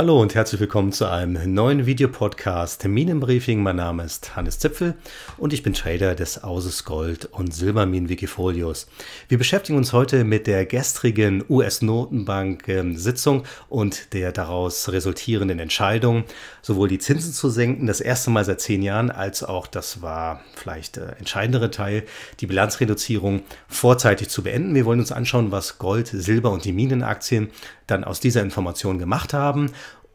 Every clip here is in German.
Hallo und herzlich willkommen zu einem neuen Videopodcast Minenbriefing. Mein Name ist Hannes Zipfel und ich bin Trader des Hauses Gold und Silberminen Wikifolios. Wir beschäftigen uns heute mit der gestrigen US-Notenbank-Sitzung ähm, und der daraus resultierenden Entscheidung, sowohl die Zinsen zu senken, das erste Mal seit zehn Jahren, als auch, das war vielleicht der entscheidendere Teil, die Bilanzreduzierung vorzeitig zu beenden. Wir wollen uns anschauen, was Gold, Silber und die Minenaktien dann aus dieser Information gemacht haben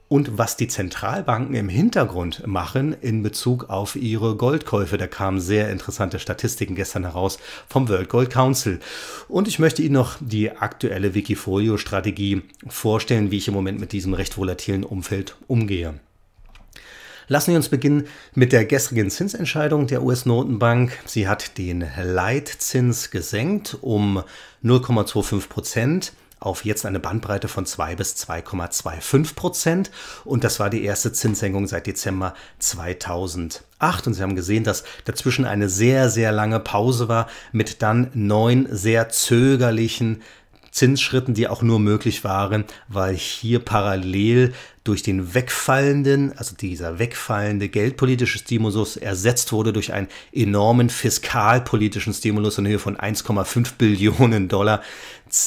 und was die Zentralbanken im Hintergrund machen in Bezug auf ihre Goldkäufe. Da kamen sehr interessante Statistiken gestern heraus vom World Gold Council. Und ich möchte Ihnen noch die aktuelle Wikifolio-Strategie vorstellen, wie ich im Moment mit diesem recht volatilen Umfeld umgehe. Lassen wir uns beginnen mit der gestrigen Zinsentscheidung der US-Notenbank. Sie hat den Leitzins gesenkt um 0,25 Prozent auf jetzt eine Bandbreite von 2 bis 2,25 Prozent. Und das war die erste Zinssenkung seit Dezember 2008. Und Sie haben gesehen, dass dazwischen eine sehr, sehr lange Pause war mit dann neun sehr zögerlichen Zinsschritten, die auch nur möglich waren, weil hier parallel durch den wegfallenden, also dieser wegfallende geldpolitische Stimulus ersetzt wurde durch einen enormen fiskalpolitischen Stimulus in Höhe von 1,5 Billionen Dollar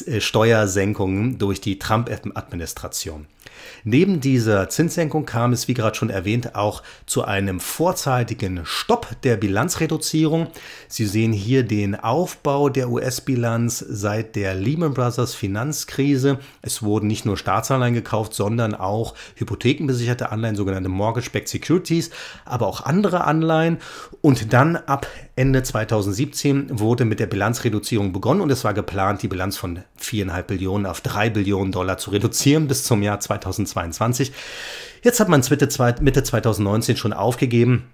äh, Steuersenkungen durch die Trump-Administration. Neben dieser Zinssenkung kam es, wie gerade schon erwähnt, auch zu einem vorzeitigen Stopp der Bilanzreduzierung. Sie sehen hier den Aufbau der US-Bilanz seit der Lehman Brothers Finanzkrise. Es wurden nicht nur Staatsanleihen gekauft, sondern auch hypothekenbesicherte Anleihen, sogenannte Mortgage-Backed Securities, aber auch andere Anleihen. Und dann ab Ende 2017 wurde mit der Bilanzreduzierung begonnen und es war geplant, die Bilanz von 4,5 Billionen auf 3 Billionen Dollar zu reduzieren bis zum Jahr 2020. 2022. Jetzt hat man es Mitte, 2019 schon aufgegeben,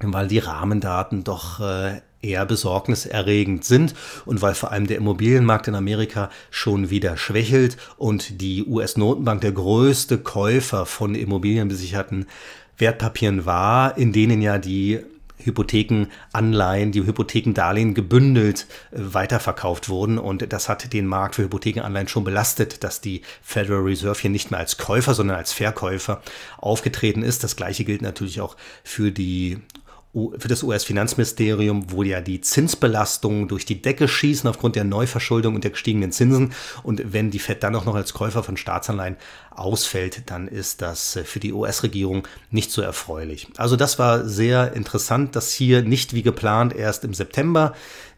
weil die Rahmendaten doch äh, eher besorgniserregend sind und weil vor allem der Immobilienmarkt in Amerika schon wieder schwächelt und die US-Notenbank der größte Käufer von immobilienbesicherten Wertpapieren war, in denen ja die Hypothekenanleihen, die Hypothekendarlehen gebündelt äh, weiterverkauft wurden. Und das hat den Markt für Hypothekenanleihen schon belastet, dass die Federal Reserve hier nicht mehr als Käufer, sondern als Verkäufer aufgetreten ist. Das gleiche gilt natürlich auch für die für das US-Finanzministerium, wo ja die Zinsbelastungen durch die Decke schießen aufgrund der Neuverschuldung und der gestiegenen Zinsen. Und wenn die Fed dann auch noch als Käufer von Staatsanleihen ausfällt, dann ist das äh, für die US-Regierung nicht so erfreulich. Also das war sehr interessant, dass hier nicht wie geplant erst im September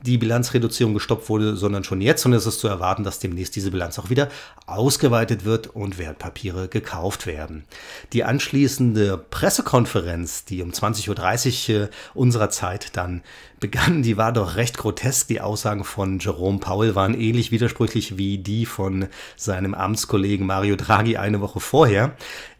die Bilanzreduzierung gestoppt wurde, sondern schon jetzt. Und es ist zu erwarten, dass demnächst diese Bilanz auch wieder ausgeweitet wird und Wertpapiere gekauft werden. Die anschließende Pressekonferenz, die um 20.30 Uhr äh, unserer Zeit dann begann, die war doch recht grotesk. Die Aussagen von Jerome Powell waren ähnlich widersprüchlich wie die von seinem Amtskollegen Mario Draghi eine Woche vorher.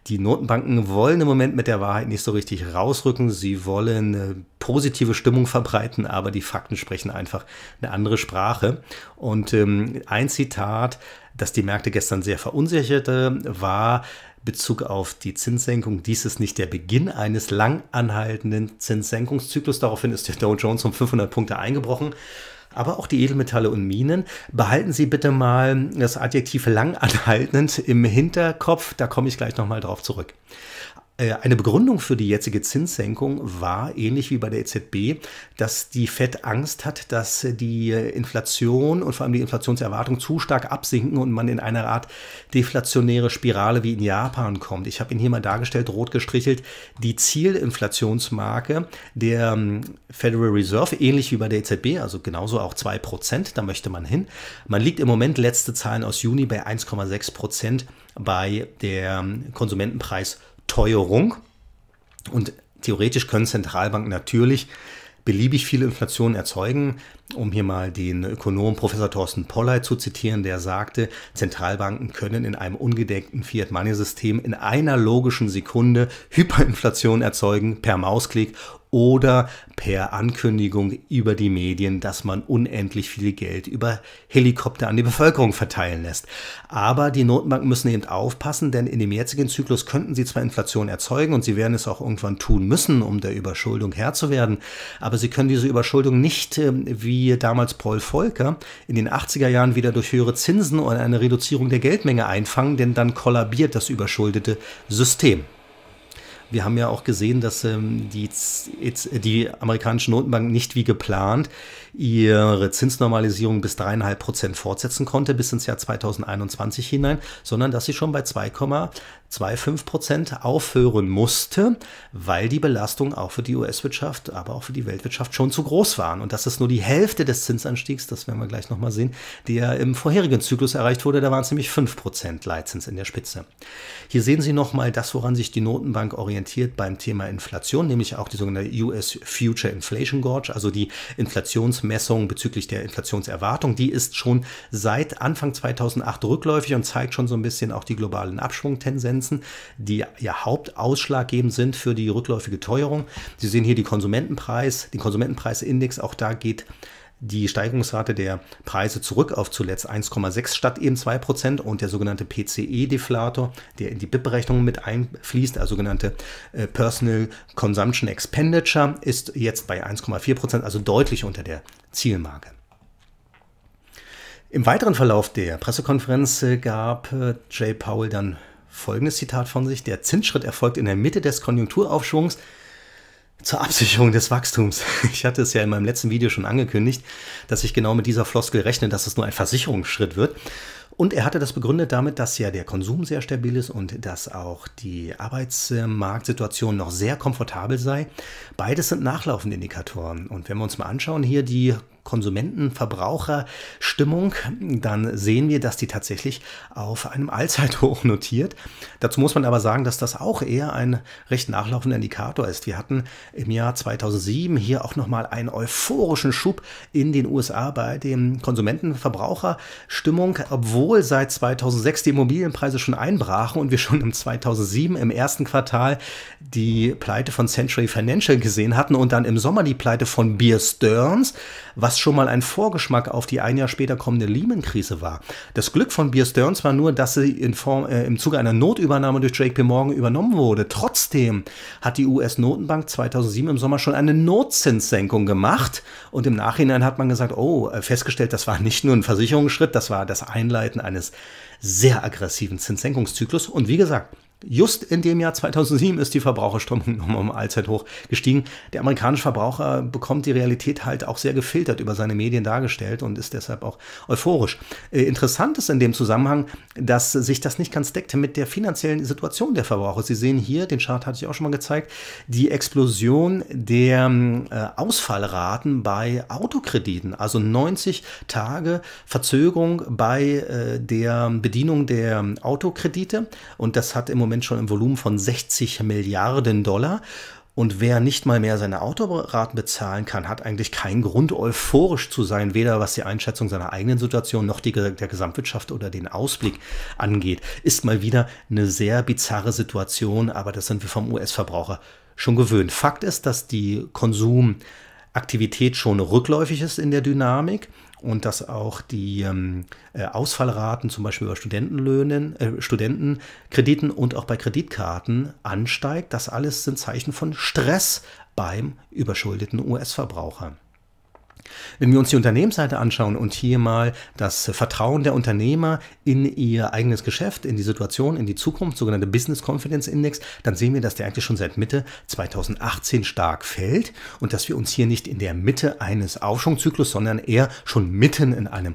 Die Notenbanken wollen im Moment mit der Wahrheit nicht so richtig rausrücken. Sie wollen äh, positive Stimmung verbreiten, aber die Fakten sprechen einfach eine andere Sprache. Und ähm, ein Zitat, das die Märkte gestern sehr verunsicherte, war, Bezug auf die Zinssenkung. Dies ist nicht der Beginn eines lang anhaltenden Zinssenkungszyklus. Daraufhin ist der Dow Jones um 500 Punkte eingebrochen aber auch die Edelmetalle und Minen. Behalten Sie bitte mal das Adjektiv langanhaltend im Hinterkopf, da komme ich gleich nochmal drauf zurück. Äh, eine Begründung für die jetzige Zinssenkung war, ähnlich wie bei der EZB, dass die FED Angst hat, dass die Inflation und vor allem die Inflationserwartung zu stark absinken und man in eine Art deflationäre Spirale wie in Japan kommt. Ich habe Ihnen hier mal dargestellt, rot gestrichelt, die Zielinflationsmarke der ähm, Federal Reserve, ähnlich wie bei der EZB, also genauso auch 2%, da möchte man hin. Man liegt im Moment, letzte Zahlen aus Juni, bei 1,6% bei der ähm, Konsumentenpreis Teuerung. Und theoretisch können Zentralbanken natürlich beliebig viele Inflationen erzeugen. Um hier mal den Ökonom Professor Thorsten Polley zu zitieren, der sagte, Zentralbanken können in einem ungedeckten Fiat-Money-System in einer logischen Sekunde Hyperinflation erzeugen per Mausklick oder per Ankündigung über die Medien, dass man unendlich viel Geld über Helikopter an die Bevölkerung verteilen lässt. Aber die Notenbanken müssen eben aufpassen, denn in dem jetzigen Zyklus könnten sie zwar Inflation erzeugen und sie werden es auch irgendwann tun müssen, um der Überschuldung Herr zu werden, aber sie können diese Überschuldung nicht ähm, wie damals Paul Volcker in den 80er Jahren wieder durch höhere Zinsen oder eine Reduzierung der Geldmenge einfangen, denn dann kollabiert das überschuldete System. Wir haben ja auch gesehen, dass ähm, die, äh, die amerikanische Notenbank nicht wie geplant ihre Zinsnormalisierung bis 3,5 Prozent fortsetzen konnte bis ins Jahr 2021 hinein, sondern dass sie schon bei 2,25 Prozent aufhören musste, weil die Belastungen auch für die US-Wirtschaft, aber auch für die Weltwirtschaft schon zu groß waren. Und das ist nur die Hälfte des Zinsanstiegs, das werden wir gleich nochmal sehen, der im vorherigen Zyklus erreicht wurde. Da waren es nämlich 5 Prozent Leitzins in der Spitze. Hier sehen Sie nochmal das, woran sich die Notenbank orientiert beim Thema Inflation, nämlich auch die sogenannte US Future Inflation Gorge, also die Inflations Inflationsmessung bezüglich der Inflationserwartung, die ist schon seit Anfang 2008 rückläufig und zeigt schon so ein bisschen auch die globalen Abschwungtendenzen, die ja hauptausschlaggebend sind für die rückläufige Teuerung. Sie sehen hier die Konsumentenpreis, den Konsumentenpreisindex, auch da geht die Steigerungsrate der Preise zurück auf zuletzt 1,6 statt eben 2 Prozent und der sogenannte PCE-Deflator, der in die BIP-Berechnung mit einfließt, also sogenannte äh, Personal Consumption Expenditure, ist jetzt bei 1,4 Prozent, also deutlich unter der Zielmarke. Im weiteren Verlauf der Pressekonferenz äh, gab äh, Jay Powell dann folgendes Zitat von sich. Der Zinsschritt erfolgt in der Mitte des Konjunkturaufschwungs zur Absicherung des Wachstums. Ich hatte es ja in meinem letzten Video schon angekündigt, dass ich genau mit dieser Floskel rechne, dass es nur ein Versicherungsschritt wird. Und er hatte das begründet damit, dass ja der Konsum sehr stabil ist und dass auch die Arbeitsmarktsituation noch sehr komfortabel sei. Beides sind nachlaufende Indikatoren. Und wenn wir uns mal anschauen, hier die Konsumentenverbraucherstimmung, dann sehen wir, dass die tatsächlich auf einem Allzeithoch notiert. Dazu muss man aber sagen, dass das auch eher ein recht nachlaufender Indikator ist. Wir hatten im Jahr 2007 hier auch nochmal einen euphorischen Schub in den USA bei dem Konsumentenverbraucherstimmung, obwohl seit 2006 die Immobilienpreise schon einbrachen und wir schon im 2007 im ersten Quartal die Pleite von Century Financial gesehen hatten und dann im Sommer die Pleite von Beer Stearns, was was schon mal ein Vorgeschmack auf die ein Jahr später kommende Lehman-Krise war. Das Glück von Beer Stearns war nur, dass sie in Form, äh, im Zuge einer Notübernahme durch JP Morgan übernommen wurde. Trotzdem hat die US-Notenbank 2007 im Sommer schon eine Notzinssenkung gemacht und im Nachhinein hat man gesagt, oh, äh, festgestellt, das war nicht nur ein Versicherungsschritt, das war das Einleiten eines sehr aggressiven Zinssenkungszyklus und wie gesagt, Just in dem Jahr 2007 ist die Verbraucherstimmung nochmal um Allzeithoch gestiegen. Der amerikanische Verbraucher bekommt die Realität halt auch sehr gefiltert über seine Medien dargestellt und ist deshalb auch euphorisch. Äh, interessant ist in dem Zusammenhang, dass sich das nicht ganz deckte mit der finanziellen Situation der Verbraucher. Sie sehen hier, den Chart hatte ich auch schon mal gezeigt, die Explosion der ähm, äh, Ausfallraten bei Autokrediten, also 90 Tage Verzögerung bei äh, der Bedienung der Autokredite und das hat im Moment Moment schon im Volumen von 60 Milliarden Dollar. Und wer nicht mal mehr seine Autoraten bezahlen kann, hat eigentlich keinen Grund, euphorisch zu sein, weder was die Einschätzung seiner eigenen Situation noch die der Gesamtwirtschaft oder den Ausblick angeht. Ist mal wieder eine sehr bizarre Situation, aber das sind wir vom US-Verbraucher schon gewöhnt. Fakt ist, dass die Konsum Aktivität schon rückläufig ist in der Dynamik und dass auch die ähm, äh, Ausfallraten zum Beispiel bei Studentenlöhnen, äh, Studentenkrediten und auch bei Kreditkarten ansteigt. Das alles sind Zeichen von Stress beim überschuldeten US-Verbraucher. Wenn wir uns die Unternehmensseite anschauen und hier mal das Vertrauen der Unternehmer in ihr eigenes Geschäft, in die Situation, in die Zukunft, sogenannte Business Confidence Index, dann sehen wir, dass der eigentlich schon seit Mitte 2018 stark fällt und dass wir uns hier nicht in der Mitte eines Aufschwungzyklus, sondern eher schon mitten in einem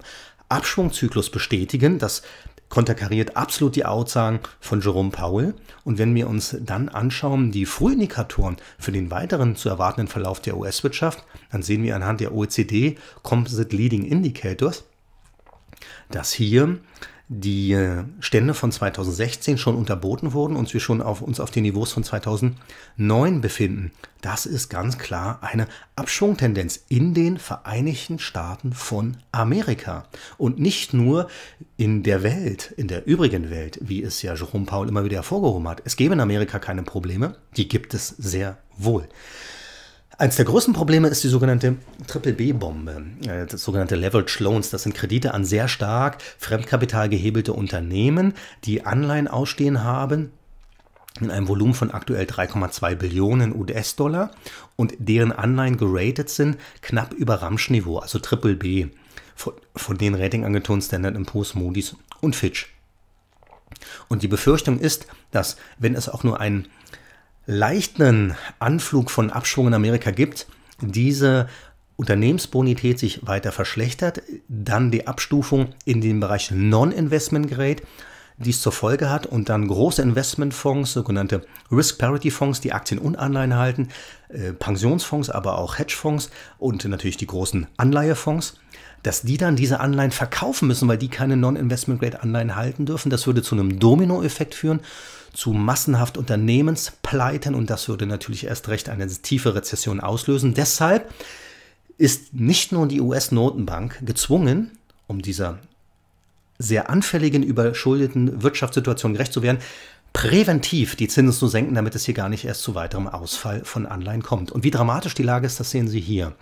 Abschwungzyklus bestätigen. Das konterkariert absolut die Aussagen von Jerome Powell. Und wenn wir uns dann anschauen, die Frühindikatoren für den weiteren zu erwartenden Verlauf der US-Wirtschaft, dann sehen wir anhand der OECD Composite Leading Indicators, dass hier die äh, Stände von 2016 schon unterboten wurden und wir schon auf uns auf den Niveaus von 2009 befinden. Das ist ganz klar eine Abschwungtendenz in den Vereinigten Staaten von Amerika und nicht nur in der Welt, in der übrigen Welt, wie es ja Jerome Paul immer wieder hervorgehoben hat. Es gäbe in Amerika keine Probleme, die gibt es sehr wohl. Eines der größten Probleme ist die sogenannte Triple B-Bombe, äh, das sogenannte Leverage Loans. Das sind Kredite an sehr stark fremdkapitalgehebelte Unternehmen, die Anleihen ausstehen haben in einem Volumen von aktuell 3,2 Billionen US-Dollar und deren Anleihen geratet sind knapp über Ramschniveau, also Triple B, von, von den Ratingagenturen Standard Poor's, Moody's und Fitch. Und die Befürchtung ist, dass wenn es auch nur einen leicht einen Anflug von Abschwung in Amerika gibt, diese Unternehmensbonität sich weiter verschlechtert, dann die Abstufung in den Bereich Non-Investment Grade, die es zur Folge hat und dann große Investmentfonds, sogenannte Risk Parity Fonds, die Aktien und Anleihen halten, äh, Pensionsfonds, aber auch Hedgefonds und natürlich die großen Anleihefonds, dass die dann diese Anleihen verkaufen müssen, weil die keine Non-Investment Grade Anleihen halten dürfen. Das würde zu einem Dominoeffekt führen zu massenhaft Unternehmenspleiten und das würde natürlich erst recht eine tiefe Rezession auslösen. Deshalb ist nicht nur die US-Notenbank gezwungen, um dieser sehr anfälligen, überschuldeten Wirtschaftssituation gerecht zu werden, präventiv die Zinsen zu senken, damit es hier gar nicht erst zu weiterem Ausfall von Anleihen kommt. Und wie dramatisch die Lage ist, das sehen Sie hier.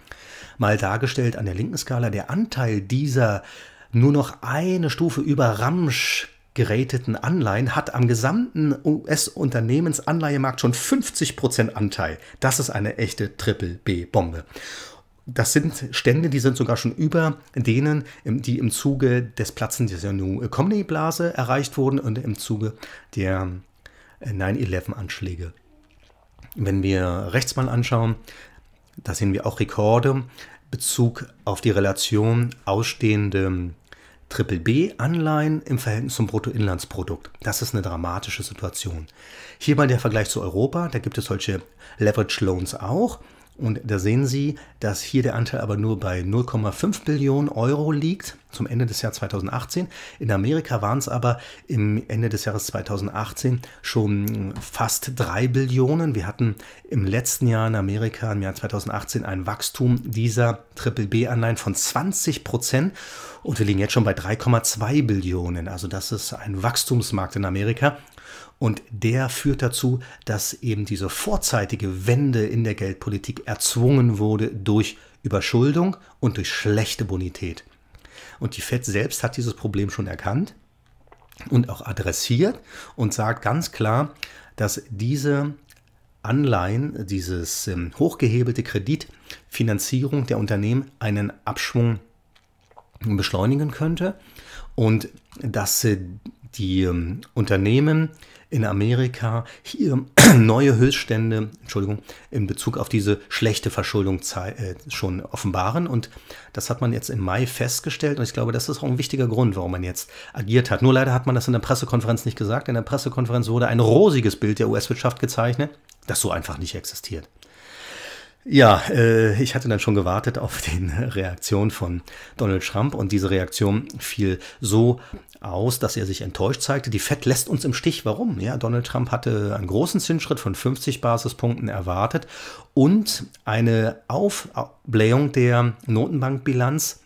Mal dargestellt an der linken Skala, der Anteil dieser nur noch eine Stufe über Ramsch geräteten Anleihen hat am gesamten US-Unternehmensanleihemarkt schon 50% Anteil. Das ist eine echte Triple-B-Bombe. Das sind Stände, die sind sogar schon über denen, ähm, die im Zuge des Platzen dieser New Economy Blase erreicht wurden und im Zuge der 9-11-Anschläge. Äh, Wenn wir rechts mal anschauen, da sehen wir auch Rekorde, Bezug auf die Relation ausstehende Triple B Anleihen im Verhältnis zum Bruttoinlandsprodukt. Das ist eine dramatische Situation. Hier mal der Vergleich zu Europa. Da gibt es solche Leverage Loans auch. Und da sehen Sie, dass hier der Anteil aber nur bei 0,5 Billionen Euro liegt zum Ende des Jahres 2018. In Amerika waren es aber im Ende des Jahres 2018 schon fast 3 Billionen. Wir hatten im letzten Jahr in Amerika, im Jahr 2018, ein Wachstum dieser triple b anleihen von 20 Prozent. Und wir liegen jetzt schon bei 3,2 Billionen. Also das ist ein Wachstumsmarkt in Amerika. Und der führt dazu, dass eben diese vorzeitige Wende in der Geldpolitik erzwungen wurde durch Überschuldung und durch schlechte Bonität. Und die Fed selbst hat dieses Problem schon erkannt und auch adressiert und sagt ganz klar, dass diese Anleihen, dieses ähm, hochgehebelte Kreditfinanzierung der Unternehmen einen Abschwung beschleunigen könnte und dass äh, die ähm, Unternehmen in Amerika hier neue Höchststände, Entschuldigung, in Bezug auf diese schlechte Verschuldung äh, schon offenbaren. Und das hat man jetzt im Mai festgestellt. Und ich glaube, das ist auch ein wichtiger Grund, warum man jetzt agiert hat. Nur leider hat man das in der Pressekonferenz nicht gesagt. In der Pressekonferenz wurde ein rosiges Bild der US-Wirtschaft gezeichnet, das so einfach nicht existiert. Ja, äh, ich hatte dann schon gewartet auf die Reaktion von Donald Trump und diese Reaktion fiel so aus, dass er sich enttäuscht zeigte. Die Fed lässt uns im Stich. Warum? Ja, Donald Trump hatte einen großen Zinsschritt von 50 Basispunkten erwartet und eine Aufblähung der Notenbankbilanz,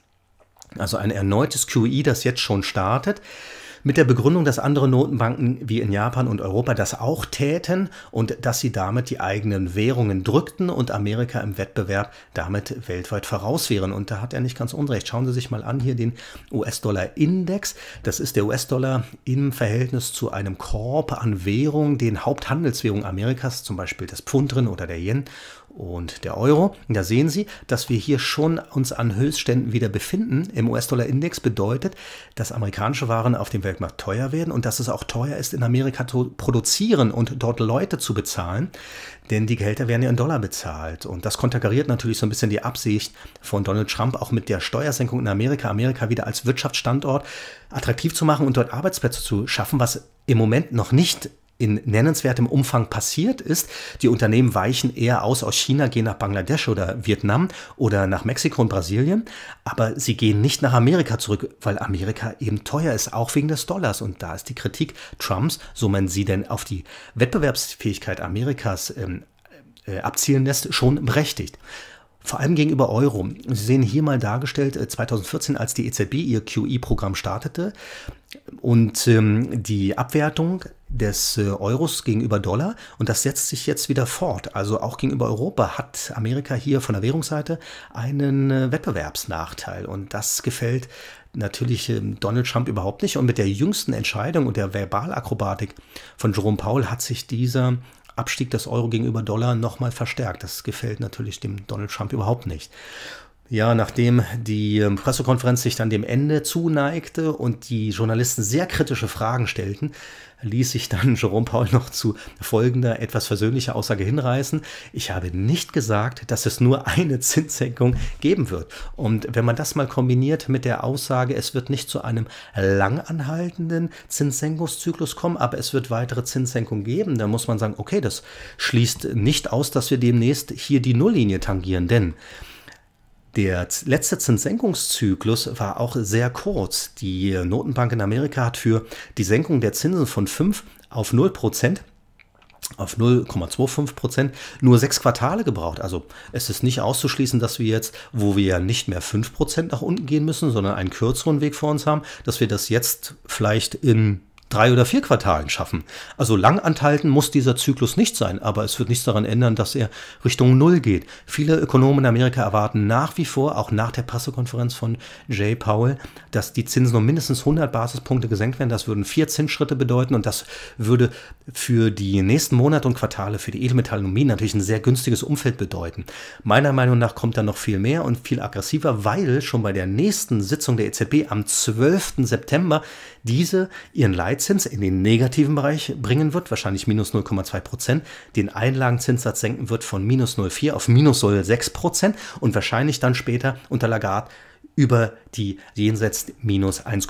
also ein erneutes QE, das jetzt schon startet mit der Begründung, dass andere Notenbanken wie in Japan und Europa das auch täten und dass sie damit die eigenen Währungen drückten und Amerika im Wettbewerb damit weltweit voraus wären. Und da hat er nicht ganz unrecht. Schauen Sie sich mal an hier den US-Dollar-Index. Das ist der US-Dollar im Verhältnis zu einem Korb an Währungen, den Haupthandelswährungen Amerikas, zum Beispiel das Pfund drin oder der Yen und der Euro. Da sehen Sie, dass wir hier schon uns an Höchstständen wieder befinden. Im US-Dollar-Index bedeutet, dass amerikanische Waren auf dem Welt Weltmarkt teuer werden und dass es auch teuer ist, in Amerika zu produzieren und dort Leute zu bezahlen, denn die Gehälter werden ja in Dollar bezahlt. Und das konterkariert natürlich so ein bisschen die Absicht von Donald Trump, auch mit der Steuersenkung in Amerika, Amerika wieder als Wirtschaftsstandort attraktiv zu machen und dort Arbeitsplätze zu schaffen, was im Moment noch nicht in nennenswertem Umfang passiert ist. Die Unternehmen weichen eher aus aus China, gehen nach Bangladesch oder Vietnam oder nach Mexiko und Brasilien, aber sie gehen nicht nach Amerika zurück, weil Amerika eben teuer ist, auch wegen des Dollars. Und da ist die Kritik Trumps, so man sie denn auf die Wettbewerbsfähigkeit Amerikas ähm, äh, abzielen lässt, schon berechtigt. Vor allem gegenüber Euro. Sie sehen hier mal dargestellt, 2014, äh, als die EZB ihr QE-Programm startete und ähm, die Abwertung des äh, Euros gegenüber Dollar und das setzt sich jetzt wieder fort. Also auch gegenüber Europa hat Amerika hier von der Währungsseite einen äh, Wettbewerbsnachteil und das gefällt natürlich ähm, Donald Trump überhaupt nicht und mit der jüngsten Entscheidung und der Verbalakrobatik von Jerome Powell hat sich dieser Abstieg des Euro gegenüber Dollar nochmal verstärkt. Das gefällt natürlich dem Donald Trump überhaupt nicht. Ja, nachdem die ähm, Pressekonferenz sich dann dem Ende zuneigte und die Journalisten sehr kritische Fragen stellten, ließ sich dann Jerome Paul noch zu folgender etwas versöhnlicher Aussage hinreißen. Ich habe nicht gesagt, dass es nur eine Zinssenkung geben wird. Und wenn man das mal kombiniert mit der Aussage, es wird nicht zu einem langanhaltenden Zinssenkungszyklus kommen, aber es wird weitere Zinssenkungen geben, dann muss man sagen, okay, das schließt nicht aus, dass wir demnächst hier die Nulllinie tangieren, denn der letzte Zinssenkungszyklus war auch sehr kurz. Die Notenbank in Amerika hat für die Senkung der Zinsen von 5 auf 0 Prozent auf 0,25 Prozent nur sechs Quartale gebraucht. Also es ist nicht auszuschließen, dass wir jetzt, wo wir ja nicht mehr 5 Prozent nach unten gehen müssen, sondern einen kürzeren Weg vor uns haben, dass wir das jetzt vielleicht in drei oder vier Quartalen schaffen. Also lang anhalten muss dieser Zyklus nicht sein, aber es wird nichts daran ändern, dass er Richtung Null geht. Viele Ökonomen in Amerika erwarten nach wie vor, auch nach der Pressekonferenz von Jay Powell, dass die Zinsen um mindestens 100 Basispunkte gesenkt werden. Das würden vier Zinsschritte bedeuten und das würde für die nächsten Monate und Quartale für die Edelmetalle und Minen natürlich ein sehr günstiges Umfeld bedeuten. Meiner Meinung nach kommt da noch viel mehr und viel aggressiver, weil schon bei der nächsten Sitzung der EZB am 12. September diese ihren Leitzins in den negativen Bereich bringen wird, wahrscheinlich minus 0,2 Prozent, den Einlagenzinssatz senken wird von minus 0,4 auf minus 0,6 Prozent und wahrscheinlich dann später unter Lagarde über die jenseits minus 1,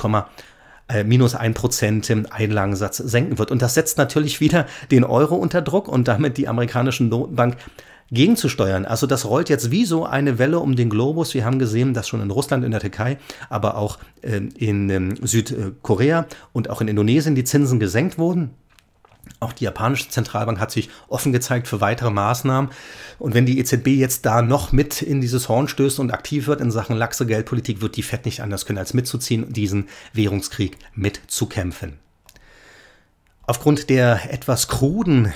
äh, minus 1% im Einlagensatz senken wird. Und das setzt natürlich wieder den Euro unter Druck und damit die amerikanische Notenbank gegenzusteuern. Also das rollt jetzt wie so eine Welle um den Globus. Wir haben gesehen, dass schon in Russland, in der Türkei, aber auch ähm, in ähm, Südkorea und auch in Indonesien die Zinsen gesenkt wurden. Auch die japanische Zentralbank hat sich offen gezeigt für weitere Maßnahmen. Und wenn die EZB jetzt da noch mit in dieses Horn stößt und aktiv wird in Sachen laxe Geldpolitik, wird die FED nicht anders können, als mitzuziehen, diesen Währungskrieg mitzukämpfen. Aufgrund der etwas kruden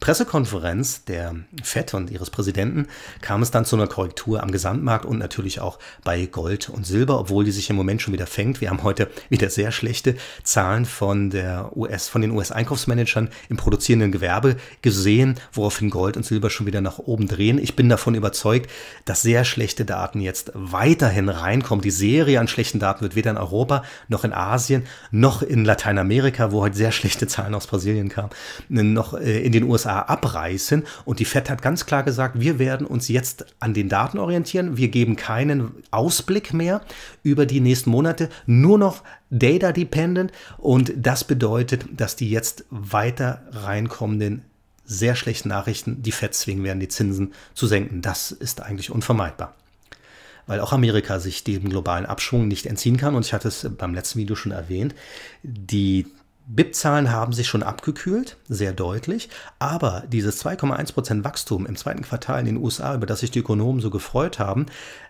Pressekonferenz der FED und ihres Präsidenten kam es dann zu einer Korrektur am Gesamtmarkt und natürlich auch bei Gold und Silber, obwohl die sich im Moment schon wieder fängt. Wir haben heute wieder sehr schlechte Zahlen von, der US, von den US-Einkaufsmanagern im produzierenden Gewerbe gesehen, woraufhin Gold und Silber schon wieder nach oben drehen. Ich bin davon überzeugt, dass sehr schlechte Daten jetzt weiterhin reinkommen. Die Serie an schlechten Daten wird weder in Europa noch in Asien noch in Lateinamerika, wo heute sehr schlechte Zahlen aus Brasilien kamen, noch äh, in den USA USA abreißen. Und die FED hat ganz klar gesagt, wir werden uns jetzt an den Daten orientieren. Wir geben keinen Ausblick mehr über die nächsten Monate, nur noch data dependent. Und das bedeutet, dass die jetzt weiter reinkommenden sehr schlechten Nachrichten die FED zwingen werden, die Zinsen zu senken. Das ist eigentlich unvermeidbar weil auch Amerika sich dem globalen Abschwung nicht entziehen kann. Und ich hatte es beim letzten Video schon erwähnt, die BIP-Zahlen haben sich schon abgekühlt, sehr deutlich, aber dieses 2,1% Wachstum im zweiten Quartal in den USA, über das sich die Ökonomen so gefreut haben,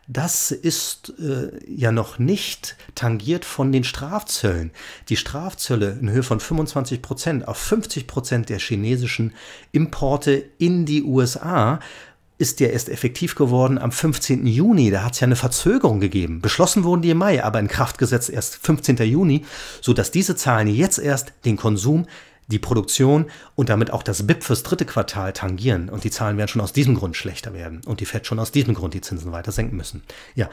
das ist äh, ja noch nicht tangiert von den Strafzöllen. Die Strafzölle in Höhe von 25% auf 50% der chinesischen Importe in die USA ist ja erst effektiv geworden am 15. Juni. Da hat es ja eine Verzögerung gegeben. Beschlossen wurden die im Mai, aber in Kraft gesetzt erst 15. Juni, sodass diese Zahlen jetzt erst den Konsum, die Produktion und damit auch das BIP fürs dritte Quartal tangieren. Und die Zahlen werden schon aus diesem Grund schlechter werden und die FED schon aus diesem Grund die Zinsen weiter senken müssen. Ja,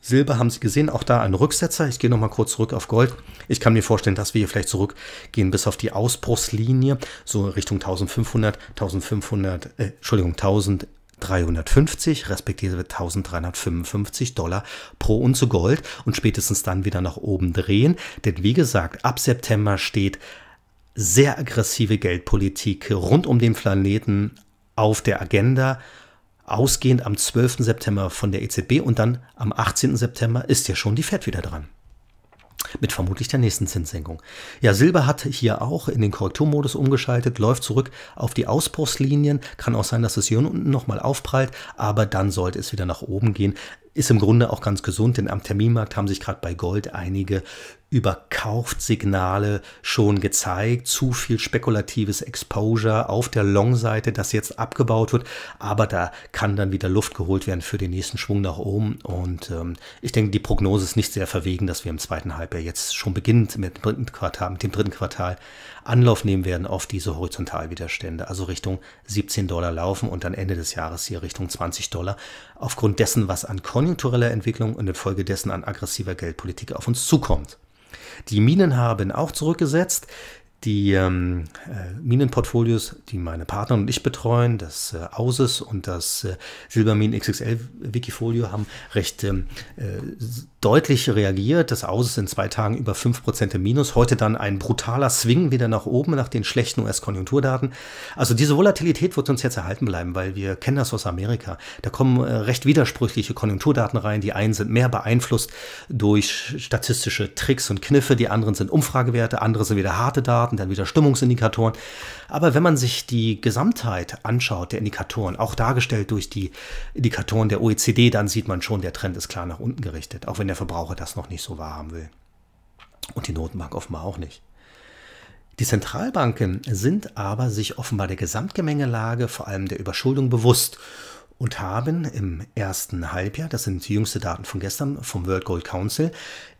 Silber haben Sie gesehen, auch da ein Rücksetzer. Ich gehe nochmal kurz zurück auf Gold. Ich kann mir vorstellen, dass wir hier vielleicht zurückgehen bis auf die Ausbruchslinie, so Richtung 1500, 1500, äh, Entschuldigung, 1000 350 respektive 1355 Dollar pro Unze Gold und spätestens dann wieder nach oben drehen. Denn wie gesagt, ab September steht sehr aggressive Geldpolitik rund um den Planeten auf der Agenda. Ausgehend am 12. September von der EZB und dann am 18. September ist ja schon die Fed wieder dran. Mit vermutlich der nächsten Zinssenkung. Ja, Silber hat hier auch in den Korrekturmodus umgeschaltet, läuft zurück auf die Ausbruchslinien. Kann auch sein, dass es hier unten nochmal aufprallt, aber dann sollte es wieder nach oben gehen. Ist im Grunde auch ganz gesund, denn am Terminmarkt haben sich gerade bei Gold einige Überkauftsignale schon gezeigt. Zu viel spekulatives Exposure auf der Long-Seite, das jetzt abgebaut wird. Aber da kann dann wieder Luft geholt werden für den nächsten Schwung nach oben. Und ähm, ich denke, die Prognose ist nicht sehr verwegen, dass wir im zweiten Halbjahr jetzt schon beginnend mit dem dritten Quartal, mit dem dritten Quartal Anlauf nehmen werden auf diese Horizontalwiderstände, also Richtung 17 Dollar laufen und dann Ende des Jahres hier Richtung 20 Dollar, aufgrund dessen, was an konjunktureller Entwicklung und infolgedessen an aggressiver Geldpolitik auf uns zukommt. Die Minen haben auch zurückgesetzt die ähm, äh, Minenportfolios, die meine Partner und ich betreuen, das äh, Auses und das äh, Silberminen XXL Wikifolio haben recht ähm, äh, deutlich reagiert. Das Auses in zwei Tagen über 5% im Minus, heute dann ein brutaler Swing wieder nach oben nach den schlechten US-Konjunkturdaten. Also diese Volatilität wird uns jetzt erhalten bleiben, weil wir kennen das aus Amerika. Da kommen äh, recht widersprüchliche Konjunkturdaten rein. Die einen sind mehr beeinflusst durch statistische Tricks und Kniffe, die anderen sind Umfragewerte, andere sind wieder harte Daten. Daten, dann wieder Stimmungsindikatoren. Aber wenn man sich die Gesamtheit anschaut, der Indikatoren, auch dargestellt durch die Indikatoren der OECD, dann sieht man schon, der Trend ist klar nach unten gerichtet, auch wenn der Verbraucher das noch nicht so wahrhaben will. Und die Notenbank offenbar auch nicht. Die Zentralbanken sind aber sich offenbar der Gesamtgemengelage, vor allem der Überschuldung bewusst und haben im ersten Halbjahr, das sind die jüngste Daten von gestern vom World Gold Council,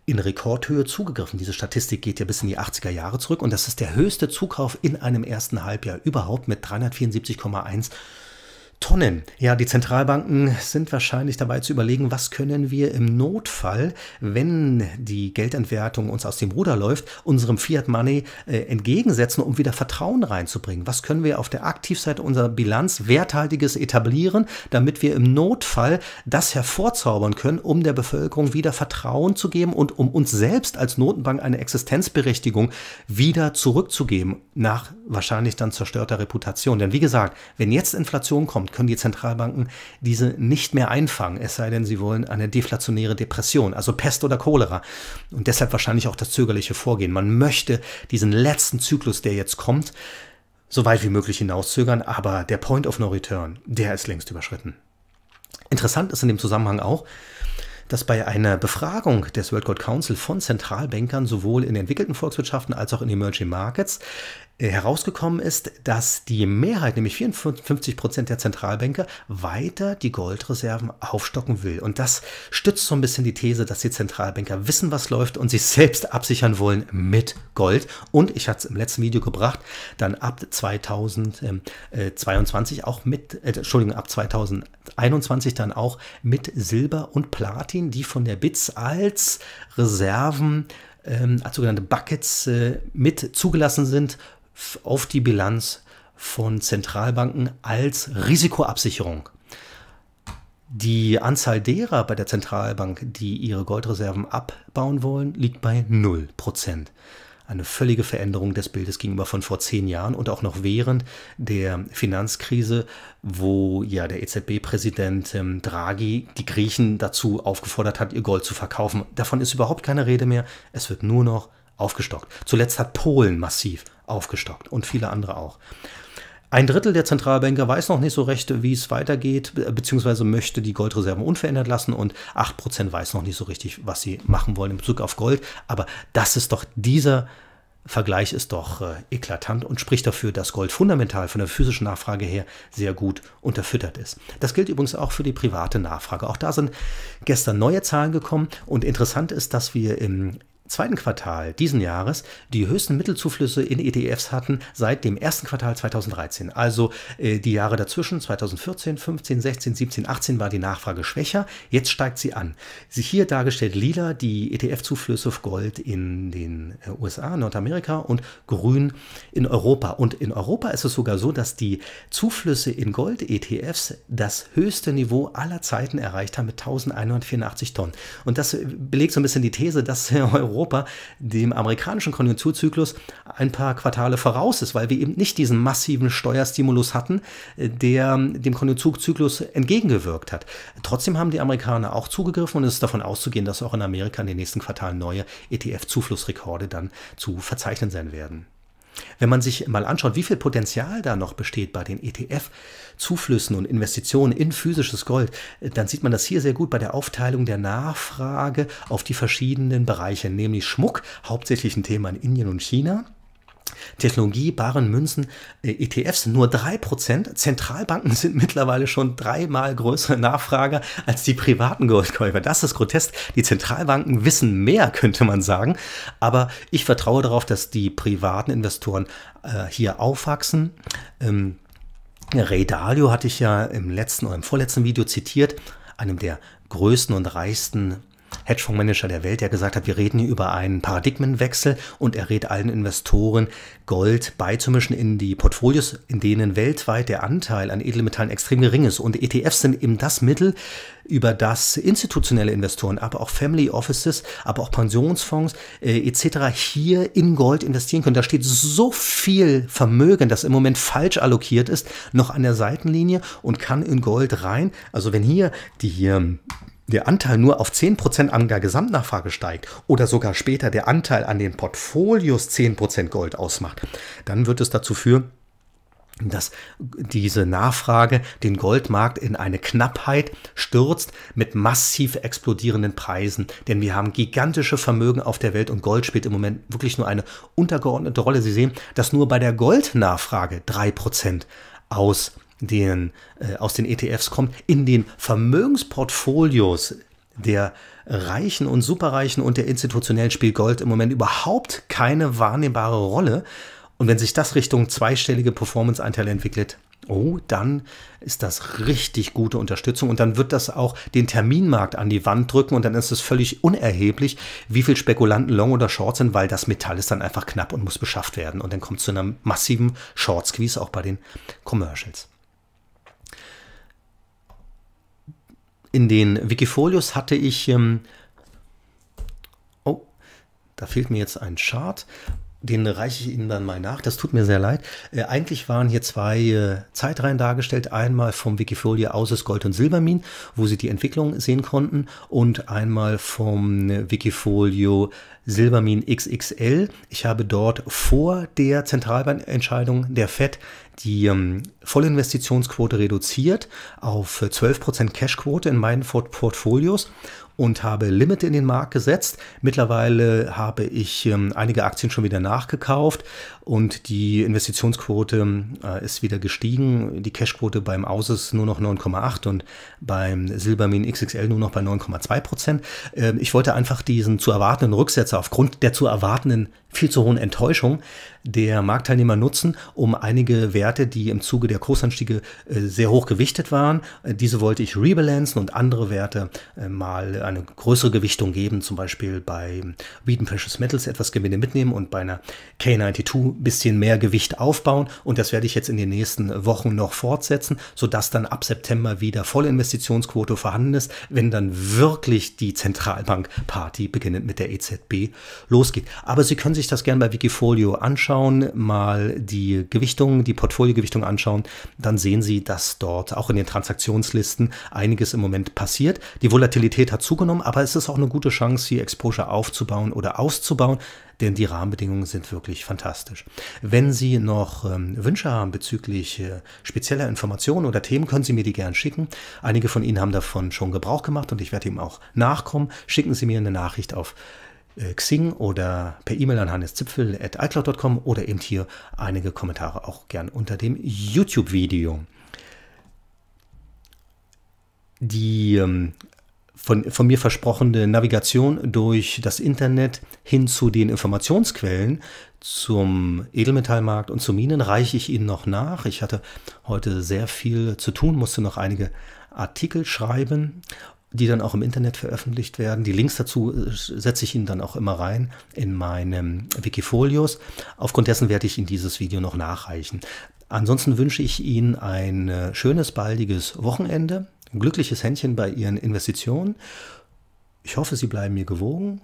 in Rekordhöhe zugegriffen. Diese Statistik geht ja bis in die 80er Jahre zurück und das ist der höchste Zukauf in einem ersten Halbjahr überhaupt mit 374,1 Tonnen. Ja, die Zentralbanken sind wahrscheinlich dabei zu überlegen, was können wir im Notfall, wenn die Geldentwertung uns aus dem Ruder läuft, unserem Fiat Money äh, entgegensetzen, um wieder Vertrauen reinzubringen. Was können wir auf der Aktivseite unserer Bilanz werthaltiges etablieren, damit wir im Notfall das hervorzaubern können, um der Bevölkerung wieder Vertrauen zu geben und um uns selbst als Notenbank eine Existenzberechtigung wieder zurückzugeben nach wahrscheinlich dann zerstörter Reputation. Denn wie gesagt, wenn jetzt Inflation kommt, und können die Zentralbanken diese nicht mehr einfangen, es sei denn, sie wollen eine deflationäre Depression, also Pest oder Cholera. Und deshalb wahrscheinlich auch das zögerliche Vorgehen. Man möchte diesen letzten Zyklus, der jetzt kommt, so weit wie möglich hinauszögern, aber der Point of No Return, der ist längst überschritten. Interessant ist in dem Zusammenhang auch, dass bei einer Befragung des World Gold Council von Zentralbankern sowohl in entwickelten Volkswirtschaften als auch in Emerging Markets äh, herausgekommen ist, dass die Mehrheit, nämlich 54 Prozent der Zentralbanker, weiter die Goldreserven aufstocken will. Und das stützt so ein bisschen die These, dass die Zentralbanker wissen, was läuft und sich selbst absichern wollen mit Gold. Und ich hatte es im letzten Video gebracht, dann ab 2022 auch mit, äh, Entschuldigung, ab 2021 dann auch mit Silber und Platin, die von der BITS als Reserven ähm, als sogenannte Buckets äh, mit zugelassen sind auf die Bilanz von Zentralbanken als Risikoabsicherung. Die Anzahl derer bei der Zentralbank, die ihre Goldreserven abbauen wollen, liegt bei 0%. Eine völlige Veränderung des Bildes gegenüber von vor zehn Jahren und auch noch während der Finanzkrise, wo ja der EZB-Präsident ähm, Draghi die Griechen dazu aufgefordert hat, ihr Gold zu verkaufen. Davon ist überhaupt keine Rede mehr. Es wird nur noch aufgestockt. Zuletzt hat Polen massiv aufgestockt und viele andere auch. Ein Drittel der Zentralbanker weiß noch nicht so recht, wie es weitergeht, beziehungsweise möchte die Goldreserven unverändert lassen und 8% weiß noch nicht so richtig, was sie machen wollen in Bezug auf Gold. Aber das ist doch dieser Vergleich ist doch äh, eklatant und spricht dafür, dass Gold fundamental von der physischen Nachfrage her sehr gut unterfüttert ist. Das gilt übrigens auch für die private Nachfrage. Auch da sind gestern neue Zahlen gekommen und interessant ist, dass wir im zweiten Quartal diesen Jahres die höchsten Mittelzuflüsse in ETFs hatten seit dem ersten Quartal 2013. Also äh, die Jahre dazwischen, 2014, 15, 16, 17, 18 war die Nachfrage schwächer. Jetzt steigt sie an. Sie hier dargestellt lila die ETF-Zuflüsse auf Gold in den äh, USA, Nordamerika und grün in Europa. Und in Europa ist es sogar so, dass die Zuflüsse in Gold-ETFs das höchste Niveau aller Zeiten erreicht haben mit 1184 Tonnen. Und das äh, belegt so ein bisschen die These, dass äh, Europa Europa dem amerikanischen Konjunkturzyklus ein paar Quartale voraus ist, weil wir eben nicht diesen massiven Steuerstimulus hatten, äh, der dem Konjunkturzyklus entgegengewirkt hat. Trotzdem haben die Amerikaner auch zugegriffen und es ist davon auszugehen, dass auch in Amerika in den nächsten Quartalen neue ETF-Zuflussrekorde dann zu verzeichnen sein werden. Wenn man sich mal anschaut, wie viel Potenzial da noch besteht bei den ETF, Zuflüssen und Investitionen in physisches Gold, äh, dann sieht man das hier sehr gut bei der Aufteilung der Nachfrage auf die verschiedenen Bereiche, nämlich Schmuck, hauptsächlich ein Thema in Indien und China. Technologie, Barren, Münzen, äh, ETFs nur 3%. Zentralbanken sind mittlerweile schon dreimal größere Nachfrager als die privaten Goldkäufer. Das ist grotesk. Die Zentralbanken wissen mehr, könnte man sagen. Aber ich vertraue darauf, dass die privaten Investoren äh, hier aufwachsen. Ähm, Ray Dalio hatte ich ja im letzten oder im vorletzten Video zitiert, einem der größten und reichsten Hedgefondsmanager der Welt, der gesagt hat, wir reden hier über einen Paradigmenwechsel und er rät allen Investoren, Gold beizumischen in die Portfolios, in denen weltweit der Anteil an Edelmetallen extrem gering ist. Und ETFs sind eben das Mittel, über das institutionelle Investoren, aber auch Family Offices, aber auch Pensionsfonds äh, etc. hier in Gold investieren können. Da steht so viel Vermögen, das im Moment falsch allokiert ist, noch an der Seitenlinie und kann in Gold rein. Also wenn hier die hier ähm, der Anteil nur auf 10% an der Gesamtnachfrage steigt oder sogar später der Anteil an den Portfolios 10% Gold ausmacht, dann wird es dazu führen, dass diese Nachfrage den Goldmarkt in eine Knappheit stürzt mit massiv explodierenden Preisen. Denn wir haben gigantische Vermögen auf der Welt und Gold spielt im Moment wirklich nur eine untergeordnete Rolle. Sie sehen, dass nur bei der Goldnachfrage 3% aus den, äh, aus den ETFs kommt, in den Vermögensportfolios der Reichen und Superreichen und der institutionellen spielt Gold im Moment überhaupt keine wahrnehmbare Rolle. Und wenn sich das Richtung zweistellige Performance-Anteile entwickelt, oh, dann ist das richtig gute Unterstützung und dann wird das auch den Terminmarkt an die Wand drücken und dann ist es völlig unerheblich, wie viel Spekulanten long oder short sind, weil das Metall ist dann einfach knapp und muss beschafft werden und dann kommt es zu einem massiven Short Squeeze auch bei den Commercials. in den Wikifolios hatte ich, ähm, oh, da fehlt mir jetzt ein Chart, den reiche ich Ihnen dann mal nach, das tut mir sehr leid. Äh, eigentlich waren hier zwei äh, Zeitreihen dargestellt, einmal vom Wikifolio Ausses Gold und Silbermin, wo Sie die Entwicklung sehen konnten und einmal vom äh, Wikifolio Silbermin XXL. Ich habe dort vor der Zentralbankentscheidung der FED die ähm, Vollinvestitionsquote reduziert auf 12% äh, Cashquote in meinen Portfolios und habe Limit in den Markt gesetzt. Mittlerweile habe ich ähm, einige Aktien schon wieder nachgekauft und die Investitionsquote ähm, äh, ist wieder gestiegen. Die Cashquote beim Aus ist nur noch 9,8 und beim Silbermin XXL nur noch bei 9,2 Ähm, ich wollte einfach diesen zu erwartenden Rücksetzer aufgrund der zu erwartenden viel zu hohen Enttäuschung der Marktteilnehmer nutzen, um einige Werte, die im Zuge der Kursanstiege äh, sehr hoch gewichtet waren, äh, diese wollte ich rebalancen und andere Werte äh, mal eine größere Gewichtung geben, zum Beispiel bei Wheaton Precious Metals etwas Gewinne mitnehmen und bei einer K92 ein bisschen mehr Gewicht aufbauen und das werde ich jetzt in den nächsten Wochen noch fortsetzen, sodass dann ab September wieder volle Investitionsquote vorhanden ist, wenn dann wirklich die Zentralbankparty beginnend mit der EZB losgeht. Aber Sie können sich das gerne bei Wikifolio anschauen, mal die Gewichtung, die Portfoliogewichtung anschauen, dann sehen Sie, dass dort auch in den Transaktionslisten einiges im Moment passiert. Die Volatilität hat zugenommen, aber es ist auch eine gute Chance, hier Exposure aufzubauen oder auszubauen denn die Rahmenbedingungen sind wirklich fantastisch. Wenn Sie noch ähm, Wünsche haben bezüglich äh, spezieller Informationen oder Themen, können Sie mir die gerne schicken. Einige von Ihnen haben davon schon Gebrauch gemacht und ich werde ihm auch nachkommen. Schicken Sie mir eine Nachricht auf äh, Xing oder per E-Mail an hanneszipfel.icloud.com oder eben hier einige Kommentare auch gern unter dem YouTube-Video. Die ähm, von, von, mir versprochene Navigation durch das Internet hin zu den Informationsquellen zum Edelmetallmarkt und zu Minen reiche ich Ihnen noch nach. Ich hatte heute sehr viel zu tun, musste noch einige Artikel schreiben die dann auch im Internet veröffentlicht werden. Die Links dazu äh, setze ich Ihnen dann auch immer rein in meinem Wikifolios. Aufgrund dessen werde ich Ihnen dieses Video noch nachreichen. Ansonsten wünsche ich Ihnen ein äh, schönes, baldiges Wochenende, ein glückliches Händchen bei Ihren Investitionen. Ich hoffe, Sie bleiben mir gewogen